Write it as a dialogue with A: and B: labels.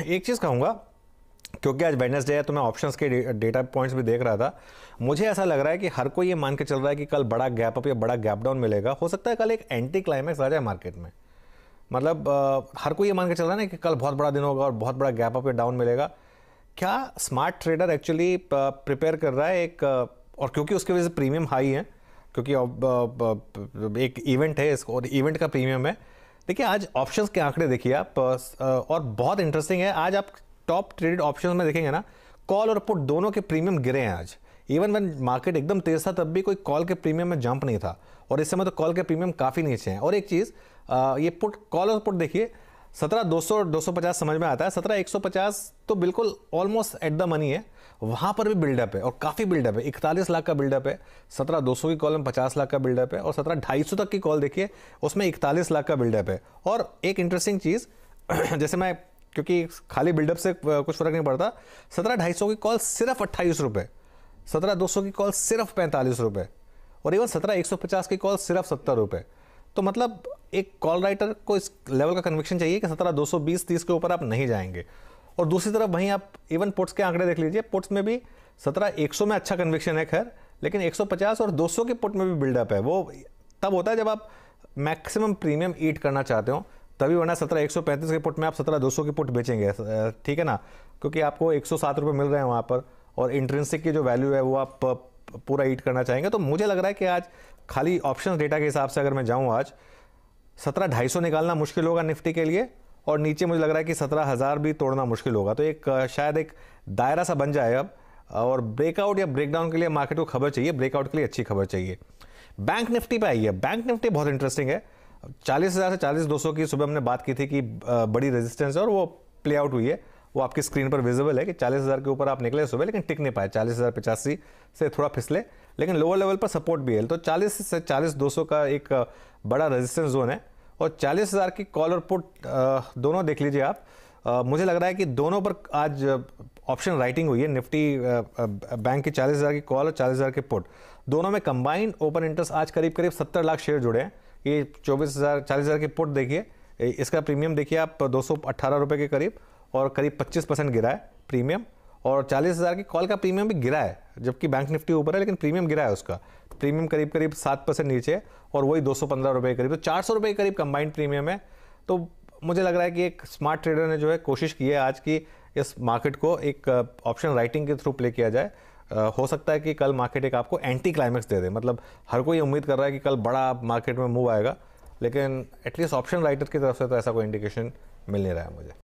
A: एक चीज़ कहूँगा क्योंकि आज वेडनेसडे है तो मैं ऑप्शंस के डेटा पॉइंट्स भी देख रहा था मुझे ऐसा लग रहा है कि हर कोई ये मान के चल रहा है कि कल बड़ा गैप अप या बड़ा गैप डाउन मिलेगा हो सकता है कल एक एंटी क्लाइमैक्स आ जाए मार्केट में मतलब आ, हर कोई ये मान के चल रहा है ना कि कल बहुत बड़ा दिन होगा और बहुत बड़ा गैप अप या डाउन मिलेगा क्या स्मार्ट ट्रेडर एक्चुअली प्रिपेयर कर रहा है एक और क्योंकि उसकी वजह से प्रीमियम हाई है क्योंकि एक इवेंट है इसको और इवेंट का प्रीमियम है देखिए आज ऑप्शंस के आंकड़े देखिए आप और बहुत इंटरेस्टिंग है आज आप टॉप ट्रेडेड ऑप्शन में देखेंगे ना कॉल और पुट दोनों के प्रीमियम गिरे हैं आज इवन वन मार्केट एकदम तेज था तब भी कोई कॉल के प्रीमियम में जंप नहीं था और इस समय तो कॉल के प्रीमियम काफ़ी नीचे हैं और एक चीज़ ये पुट कॉल और पुट देखिए सत्रह दो सौ दो सौ पचास समझ में आता है सत्रह एक सौ पचास तो बिल्कुल ऑलमोस्ट एट द मनी है वहाँ पर भी बिल्डअप है और काफ़ी बिल्डअप है इकतालीस लाख का बिल्डअप है सत्रह दो सौ की कॉल में पचास लाख का बिल्डअप है और सत्रह ढाई सौ तक की कॉल देखिए उसमें इकतालीस लाख का बिल्डअप है और एक इंटरेस्टिंग चीज़ जैसे मैं क्योंकि खाली बिल्डअप से कुछ फ़र्क नहीं पड़ता सत्रह ढाई सौ की कॉल सिर्फ अट्ठाईस रुपये सत्रह दो सौ की कॉल सिर्फ पैंतालीस रुपये और इवन सत्रह एक सौ पचास की कॉल सिर्फ सत्तर रुपये तो मतलब एक कॉल राइटर को इस लेवल का कन्विक्शन चाहिए कि सत्रह दो सौ बीस तीस के ऊपर आप नहीं जाएंगे और दूसरी तरफ वहीं आप इवन पुट्स के आंकड़े देख लीजिए पुट्स में भी सत्रह एक सौ में अच्छा कन्विक्शन है खैर लेकिन 150 और 200 के पुट में भी बिल्डअप है वो तब होता है जब आप मैक्सिमम प्रीमियम ईट करना चाहते हो तभी वरना सत्रह एक के पुट में आप सत्रह दो के पुट बेचेंगे ठीक है ना क्योंकि आपको एक सौ मिल रहे हैं वहाँ पर और इंट्रेंसिक की जो वैल्यू है वो आप पूरा ईट करना चाहेंगे तो मुझे लग रहा है कि आज खाली ऑप्शन डेटा के हिसाब से अगर मैं जाऊँ आज सत्रह ढाई सौ निकालना मुश्किल होगा निफ्टी के लिए और नीचे मुझे लग रहा है कि सत्रह हज़ार भी तोड़ना मुश्किल होगा तो एक शायद एक दायरा सा बन जाए अब और ब्रेकआउट या ब्रेकडाउन के लिए मार्केट को खबर चाहिए ब्रेकआउट के लिए अच्छी खबर चाहिए बैंक निफ्टी पे आई है बैंक निफ्टी बहुत इंटरेस्टिंग है चालीस हज़ार से चालीस दो सौ की सुबह हमने बात की थी कि बड़ी रेजिस्टेंस है और वो प्ले आउट हुई है वो आपकी स्क्रीन पर विजिबल है कि चालीस हज़ार के ऊपर आप निकले सुबह लेकिन टिक नहीं पाए चालीस हज़ार पचासी से थोड़ा फिसले लेकिन लोअर लेवल पर सपोर्ट भी है तो चालीस से चालीस दो सौ का एक बड़ा रेजिस्टेंस जोन है और चालीस हज़ार की कॉल और पुट दोनों देख लीजिए आप आ, मुझे लग रहा है कि दोनों पर आज ऑप्शन राइटिंग हुई है निफ्टी बैंक की चालीस हज़ार की कॉल और चालीस हज़ार की पुट दोनों में कंबाइंड ओपन इंटरेस्ट आज करीब करीब सत्तर लाख शेयर जुड़े हैं ये चौबीस हज़ार चालीस हज़ार की पुट देखिए इसका प्रीमियम देखिए आप दो सौ अट्ठारह रुपये के करीब और करीब 25 परसेंट गिरा है प्रीमियम और चालीस हज़ार की कॉल का प्रीमियम भी गिरा है जबकि बैंक निफ्टी ऊपर है लेकिन प्रीमियम गिरा है उसका प्रीमियम करीब करीब सात परसेंट नीचे है और वही दो सौ पंद्रह रुपये करीब तो चार सौ रुपये करीब कंबाइंड प्रीमियम है तो मुझे लग रहा है कि एक स्मार्ट ट्रेडर ने जो है कोशिश की है आज की इस मार्केट को एक ऑप्शन uh, राइटिंग के थ्रू प्ले किया जाए uh, हो सकता है कि कल मार्केट एक आपको एंटी क्लाइमैक्स दे दे मतलब हर कोई उम्मीद कर रहा है कि कल बड़ा मार्केट में मूव आएगा लेकिन एटलीस्ट ऑप्शन राइटर की तरफ से तो ऐसा कोई इंडिकेशन मिल नहीं रहा है मुझे